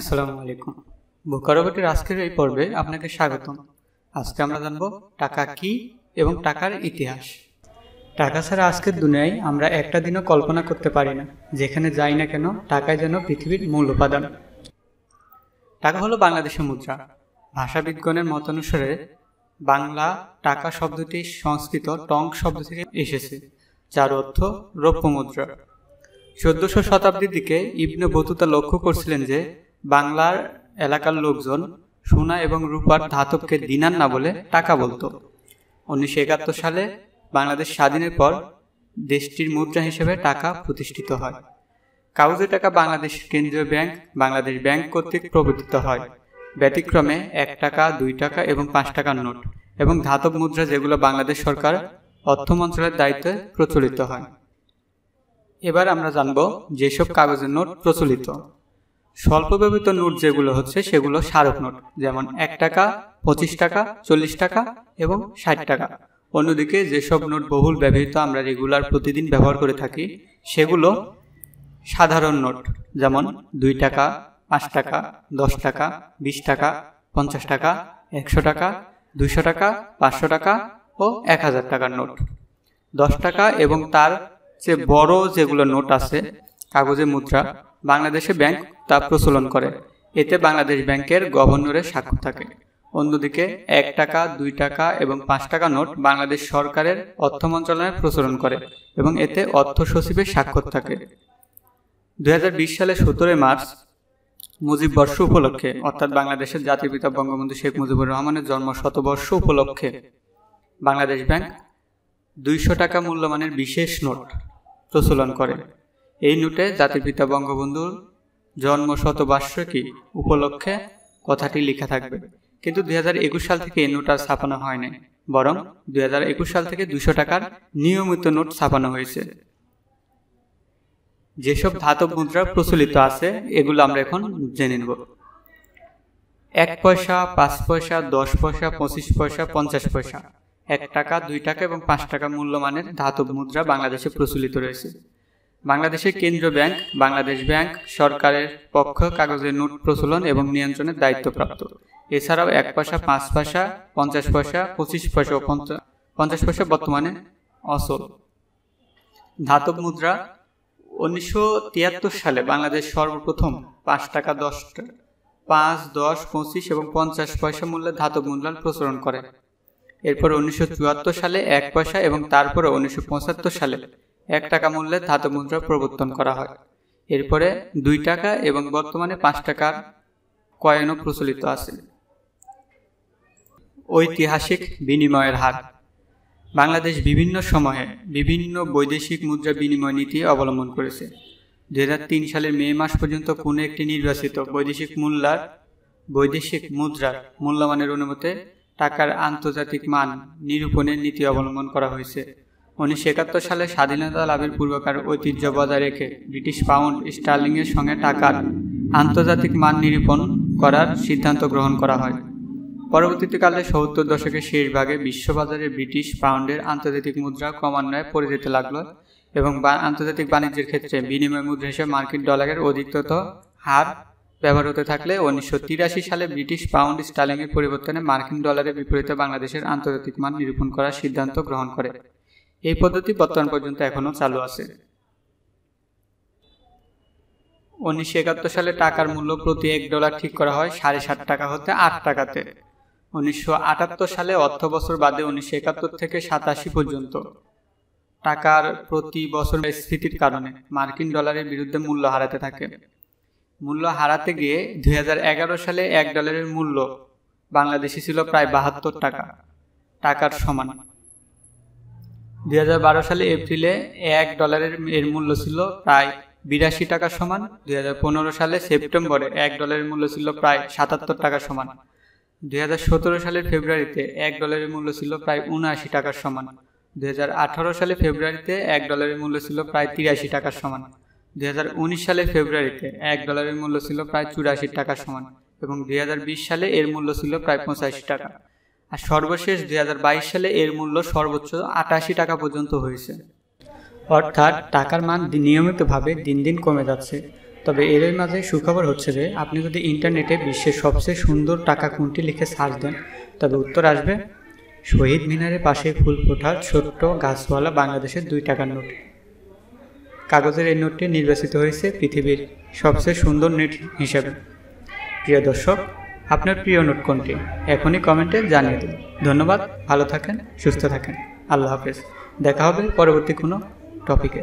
আসসালামু আলাইকুম বোকারোবটের আজকের এই পর্বে আপনাকে স্বাগতম আজকে আমরা জানব টাকা কি এবং টাকার ইতিহাস টাকা ছাড়া আজকের দুনিয়ায় আমরা একটা দিনও কল্পনা করতে পারি না যেখানে যাই না কেন টাকায় যেন পৃথিবীর মূল উপাদান টাকা হলো বাংলাদেশের মুদ্রা ভাষাবিজ্ঞানের অনুসারে বাংলা টাকা শব্দটি সংস্কৃত টং শব্দ থেকে এসেছে যার অর্থ রৌপ্য মুদ্রা চোদ্দশো শতাব্দীর দিকে ইবনে বতুতা লক্ষ্য করছিলেন যে বাংলার এলাকার লোকজন সোনা এবং রূপার ধাতবকে দিনার না বলে টাকা বলতো উনিশশো একাত্তর সালে বাংলাদেশ স্বাধীনের পর দেশটির মুদ্রা হিসেবে টাকা প্রতিষ্ঠিত হয় কাগজে টাকা বাংলাদেশ কেন্দ্রীয় ব্যাংক বাংলাদেশ ব্যাংক কর্তৃক প্রবর্তিত হয় ব্যতিক্রমে এক টাকা দুই টাকা এবং পাঁচ টাকার নোট এবং ধাতব মুদ্রা যেগুলো বাংলাদেশ সরকার অর্থ মন্ত্রণালয়ের দায়িত্বে প্রচলিত হয় এবার আমরা জানব যেসব কাগজের নোট প্রচলিত স্বল্প ব্যবহৃত নোট যেগুলো হচ্ছে সেগুলো স্মারক নোট যেমন এক টাকা পঁচিশ টাকা চল্লিশ টাকা এবং ষাট টাকা অন্যদিকে যেসব নোট বহুল ব্যবহৃত আমরা রেগুলার প্রতিদিন ব্যবহার করে থাকি সেগুলো সাধারণ নোট যেমন দুই টাকা পাঁচ টাকা দশ টাকা বিশ টাকা পঞ্চাশ টাকা একশো টাকা দুশো টাকা পাঁচশো টাকা ও এক হাজার টাকার নোট দশ টাকা এবং তার যে বড় যেগুলো নোট আছে কাগজে মুদ্রা বাংলাদেশে ব্যাংক তা প্রচলন করে এতে বাংলাদেশ ব্যাংকের গভর্নরের স্বাক্ষর থাকে অন্যদিকে এক টাকা দুই টাকা এবং পাঁচ টাকা নোট বাংলাদেশ সরকারের অর্থ মন্ত্রণালয়ের প্রচলন করে এবং এতে অর্থ সচিবের স্বাক্ষর থাকে দুই সালে সতেরোই মার্চ মুজিব বর্ষ উপলক্ষে অর্থাৎ বাংলাদেশের জাতির পিতা বঙ্গবন্ধু শেখ মুজিবুর রহমানের জন্ম শতবর্ষ উপলক্ষে বাংলাদেশ ব্যাংক দুইশো টাকা মূল্যমানের বিশেষ নোট প্রচলন করে এই নোটে পিতা বঙ্গবন্ধুর জন্ম শতবার্ষিকী উপলক্ষে কথাটি লেখা থাকবে কিন্তু দুই সাল থেকে এই নোট আর ছাপানো হয়নি বরং দুই সাল থেকে দুশো টাকার নিয়মিত নোট ছাপানো হয়েছে যেসব ধাতব মুদ্রা প্রচলিত আছে এগুলো আমরা এখন জেনে নেব এক পয়সা পাঁচ পয়সা দশ পয়সা পঁচিশ পয়সা পঞ্চাশ পয়সা এক টাকা দুই টাকা এবং পাঁচ টাকা মূল্যমানের ধাতব মুদ্রা বাংলাদেশে প্রচলিত রয়েছে বাংলাদেশের কেন্দ্রীয় ব্যাংক বাংলাদেশ ব্যাংক সরকারের পক্ষ কাগজের নোট প্রচলন এবং নিয়ন্ত্রণের দায়িত্বপ্রাপ্ত এছাড়াও এক পয়সা পাঁচ পয়সা পঞ্চাশ পয়সা পঁচিশ পয়সা পঞ্চাশ পয়সা বর্তমানে অচল ধাতব মুদ্রা উনিশশো সালে বাংলাদেশ সর্বপ্রথম পাঁচ টাকা দশ পাঁচ দশ পঁচিশ এবং পঞ্চাশ পয়সা মূল্যে ধাতব মুদ্রা প্রচলন করে এরপর উনিশশো সালে এক পয়সা এবং তারপরে উনিশশো সালে এক টাকা মূল্যের ধাতু মুদ্রা প্রবর্তন করা হয় এরপরে দুই টাকা এবং বর্তমানে পাঁচ টাকার কয়েনও প্রচলিত আছে ঐতিহাসিক বিনিময়ের হার বাংলাদেশ বিভিন্ন সময়ে বিভিন্ন বৈদেশিক মুদ্রা বিনিময় নীতি অবলম্বন করেছে দু সালের মে মাস পর্যন্ত কোনো একটি নির্বাচিত বৈদেশিক মূল্যার বৈদেশিক মুদ্রার মূল্যমানের অনুমতে টাকার আন্তর্জাতিক মান নিরূপণের নীতি অবলম্বন করা হয়েছে উনিশশো একাত্তর সালে স্বাধীনতা লাভের পূর্বকার ঐতিহ্য বজায় রেখে ব্রিটিশ পাউন্ড স্টার্লিংয়ের সঙ্গে টাকার আন্তর্জাতিক মান নিরূপণ করার সিদ্ধান্ত গ্রহণ করা হয় পরবর্তীকালে সত্তর দশকের শেষ ভাগে বিশ্ববাজারে ব্রিটিশ পাউন্ডের আন্তর্জাতিক মুদ্রা ক্রমান্বয়ে পড়ে যেতে লাগলো এবং আন্তর্জাতিক বাণিজ্যের ক্ষেত্রে বিনিময় মুদ্রা হিসেবে মার্কিন ডলারের অধিকত হার ব্যবহার হতে থাকলে উনিশশো তিরাশি সালে ব্রিটিশ পাউন্ড স্টার্লিংয়ের পরিবর্তনে মার্কিন ডলারের বিপরীতে বাংলাদেশের আন্তর্জাতিক মান নিরূপণ করার সিদ্ধান্ত গ্রহণ করে এই পদ্ধতি বর্তমান পর্যন্ত এখনও চালু আছে উনিশশো একাত্তর সালে টাকার মূল্য প্রতি এক ডলার ঠিক করা হয় সাড়ে সাত টাকা হতে আট টাকাতে উনিশশো সালে অর্থ বছর বাদে উনিশশো একাত্তর থেকে সাতাশি পর্যন্ত টাকার প্রতি বছর স্থিতির কারণে মার্কিন ডলারের বিরুদ্ধে মূল্য হারাতে থাকে মূল্য হারাতে গিয়ে দুই সালে এক ডলারের মূল্য বাংলাদেশে ছিল প্রায় বাহাত্তর টাকা টাকার সমান দুই সালে এপ্রিলে এক ডলারের এর মূল্য ছিল প্রায় বিরাশি টাকা সমান দু সালে সেপ্টেম্বরে এক ডলারের মূল্য ছিল প্রায় সাতাত্তর টাকা সমান সতেরো সালের ফেব্রুয়ারিতে এক ডলারের মূল্য ছিল প্রায় উনআশি টাকার সমান আঠারো সালে ফেব্রুয়ারিতে এক ডলারের মূল্য ছিল প্রায় তিরাশি টাকার সমান উনিশ সালে ফেব্রুয়ারিতে এক ডলারের মূল্য ছিল প্রায় চুরাশি টাকার সমান এবং দু সালে এর মূল্য ছিল প্রায় পঁচাশি টাকা আর সর্বশেষ দুই সালে এর মূল্য সর্বোচ্চ আটাশি টাকা পর্যন্ত হয়েছে অর্থাৎ টাকার মান নিয়মিতভাবে দিন দিন কমে যাচ্ছে তবে এর মাঝে সুখবর হচ্ছে যে আপনি যদি ইন্টারনেটে বিশ্বের সবচেয়ে সুন্দর টাকা কোনটি লিখে সার্চ দেন তবে উত্তর আসবে শহীদ মিনারের পাশে ফুল ফোটা ছোট্ট গাছওয়ালা বাংলাদেশের দুই টাকার নোট কাগজের এই নোটটি নির্বাচিত হয়েছে পৃথিবীর সবচেয়ে সুন্দর নেট হিসাবে প্রিয় দর্শক আপনার প্রিয় নোট কোনটি এখনই কমেন্টে জানিয়ে দিন ধন্যবাদ ভালো থাকেন সুস্থ থাকেন আল্লাহ হাফেজ দেখা হবে পরবর্তী কোনো টপিকে